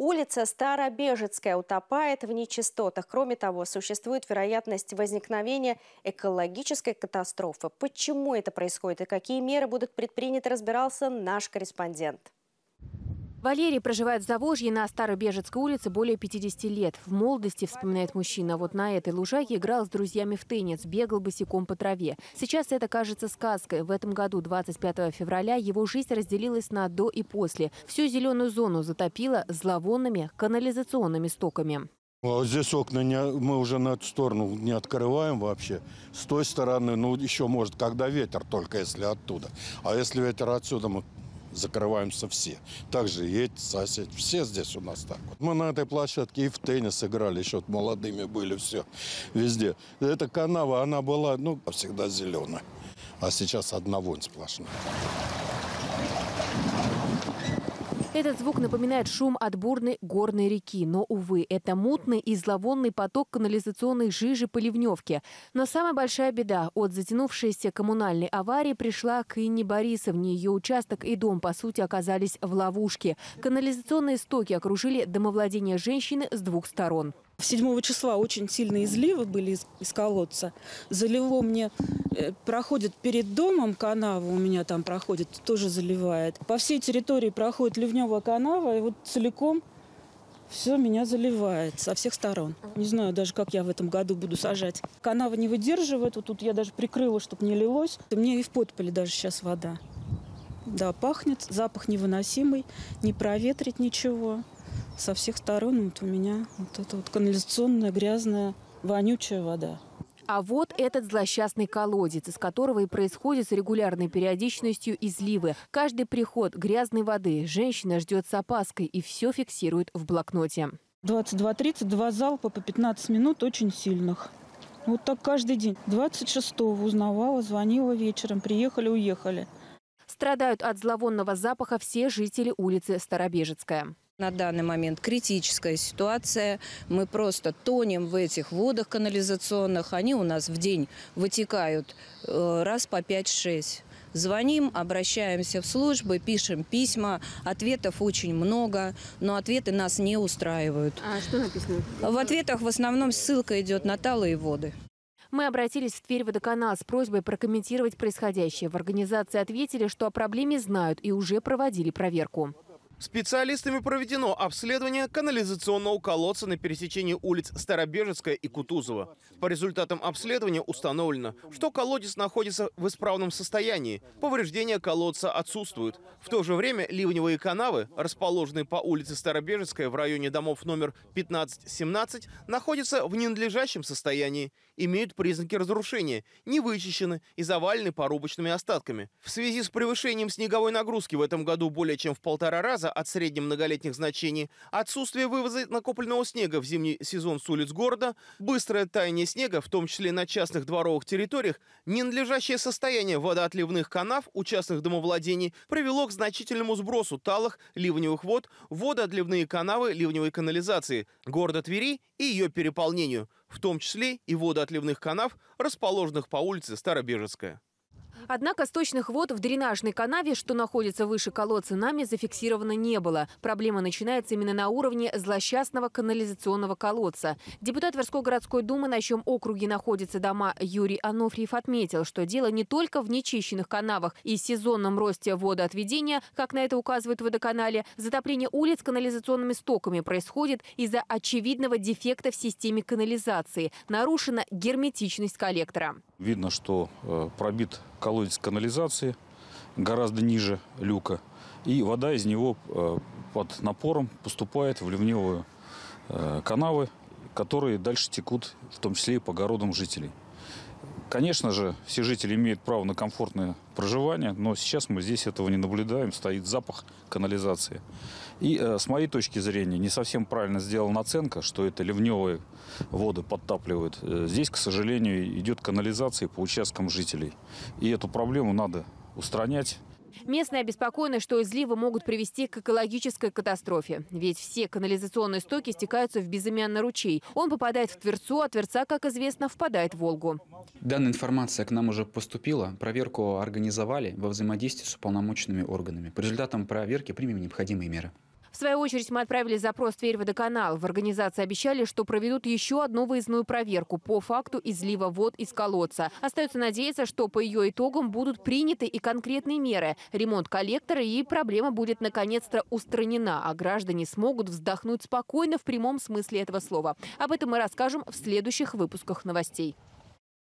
Улица Старобежецкая утопает в нечистотах. Кроме того, существует вероятность возникновения экологической катастрофы. Почему это происходит и какие меры будут предприняты, разбирался наш корреспондент. Валерий проживает в Заволжье на старой Бежецкой улице более 50 лет. В молодости, вспоминает мужчина, вот на этой лужайке играл с друзьями в теннис, бегал босиком по траве. Сейчас это кажется сказкой. В этом году, 25 февраля, его жизнь разделилась на «до» и «после». Всю зеленую зону затопило зловонными канализационными стоками. вот ну, а здесь окна не, мы уже на эту сторону не открываем вообще. С той стороны, ну еще может, когда ветер только, если оттуда. А если ветер отсюда, мы закрываемся все. Также и эти соседи, все здесь у нас так. Вот. Мы на этой площадке и в теннис играли, еще вот молодыми были, все, везде. Эта канава, она была, ну, всегда зеленая. А сейчас одна вонь сплошная. Этот звук напоминает шум от бурной горной реки, но, увы, это мутный и зловонный поток канализационной жижи по Но самая большая беда от затянувшейся коммунальной аварии пришла к Инне Борисовне. Ее участок и дом, по сути, оказались в ловушке. Канализационные стоки окружили домовладение женщины с двух сторон. 7 числа очень сильные изливы были из, из колодца. Залило мне, э, проходит перед домом канава, у меня там проходит, тоже заливает. По всей территории проходит ливневая канава, и вот целиком все меня заливает со всех сторон. Не знаю даже, как я в этом году буду сажать. Канава не выдерживает, вот тут я даже прикрыла, чтобы не лилось. Мне и в подполе даже сейчас вода. Да, пахнет, запах невыносимый, не проветрить ничего со всех сторон вот у меня вот эта вот канализационная грязная вонючая вода. А вот этот злосчастный колодец, из которого и происходит с регулярной периодичностью изливы. Каждый приход грязной воды женщина ждет с опаской и все фиксирует в блокноте. 22.30, два залпа по 15 минут очень сильных. Вот так каждый день. 26-го узнавала, звонила вечером, приехали, уехали. Страдают от зловонного запаха все жители улицы Старобежецкая. На данный момент критическая ситуация. Мы просто тонем в этих водах канализационных. Они у нас в день вытекают э, раз по 5-6. Звоним, обращаемся в службы, пишем письма. Ответов очень много, но ответы нас не устраивают. А что написано? В ответах в основном ссылка идет на талые воды. Мы обратились в Тверь водоканал с просьбой прокомментировать происходящее. В организации ответили, что о проблеме знают и уже проводили проверку. Специалистами проведено обследование канализационного колодца на пересечении улиц Старобежецкая и Кутузова. По результатам обследования установлено, что колодец находится в исправном состоянии, повреждения колодца отсутствуют. В то же время ливневые канавы, расположенные по улице Старобежецкая в районе домов номер 15-17, находятся в ненадлежащем состоянии, имеют признаки разрушения, не вычищены и завалены порубочными остатками. В связи с превышением снеговой нагрузки в этом году более чем в полтора раза отказа от среднемноголетних значений, отсутствие вывоза накопленного снега в зимний сезон с улиц города, быстрое таяние снега, в том числе на частных дворовых территориях, ненадлежащее состояние водоотливных канав у частных домовладений привело к значительному сбросу талых ливневых вод, водоотливные канавы ливневой канализации города Твери и ее переполнению, в том числе и водоотливных канав, расположенных по улице Старобежецкая. Однако сточных вод в дренажной канаве, что находится выше колодца нами, зафиксировано не было. Проблема начинается именно на уровне злосчастного канализационного колодца. Депутат Тверской городской думы, на чем округе находятся дома Юрий Анофриев, отметил, что дело не только в нечищенных канавах и сезонном росте водоотведения, как на это указывает водоканале, затопление улиц канализационными стоками происходит из-за очевидного дефекта в системе канализации. Нарушена герметичность коллектора. Видно, что э, пробит колодец канализации гораздо ниже люка. И вода из него э, под напором поступает в ливневые э, канавы, которые дальше текут, в том числе и по городам жителей. Конечно же, все жители имеют право на комфортное проживание, но сейчас мы здесь этого не наблюдаем, стоит запах канализации. И э, с моей точки зрения не совсем правильно сделана оценка, что это ливневые воды подтапливают. Э, здесь, к сожалению, идет канализация по участкам жителей. И эту проблему надо устранять, Местные обеспокоены, что изливы могут привести к экологической катастрофе. Ведь все канализационные стоки стекаются в безымянный ручей. Он попадает в Тверцу, а Тверца, как известно, впадает в Волгу. Данная информация к нам уже поступила. Проверку организовали во взаимодействии с уполномоченными органами. По результатам проверки примем необходимые меры свою очередь мы отправили запрос в Тверь водоканал. В организации обещали, что проведут еще одну выездную проверку по факту излива вод из колодца. Остается надеяться, что по ее итогам будут приняты и конкретные меры. Ремонт коллектора и проблема будет наконец-то устранена, а граждане смогут вздохнуть спокойно в прямом смысле этого слова. Об этом мы расскажем в следующих выпусках новостей.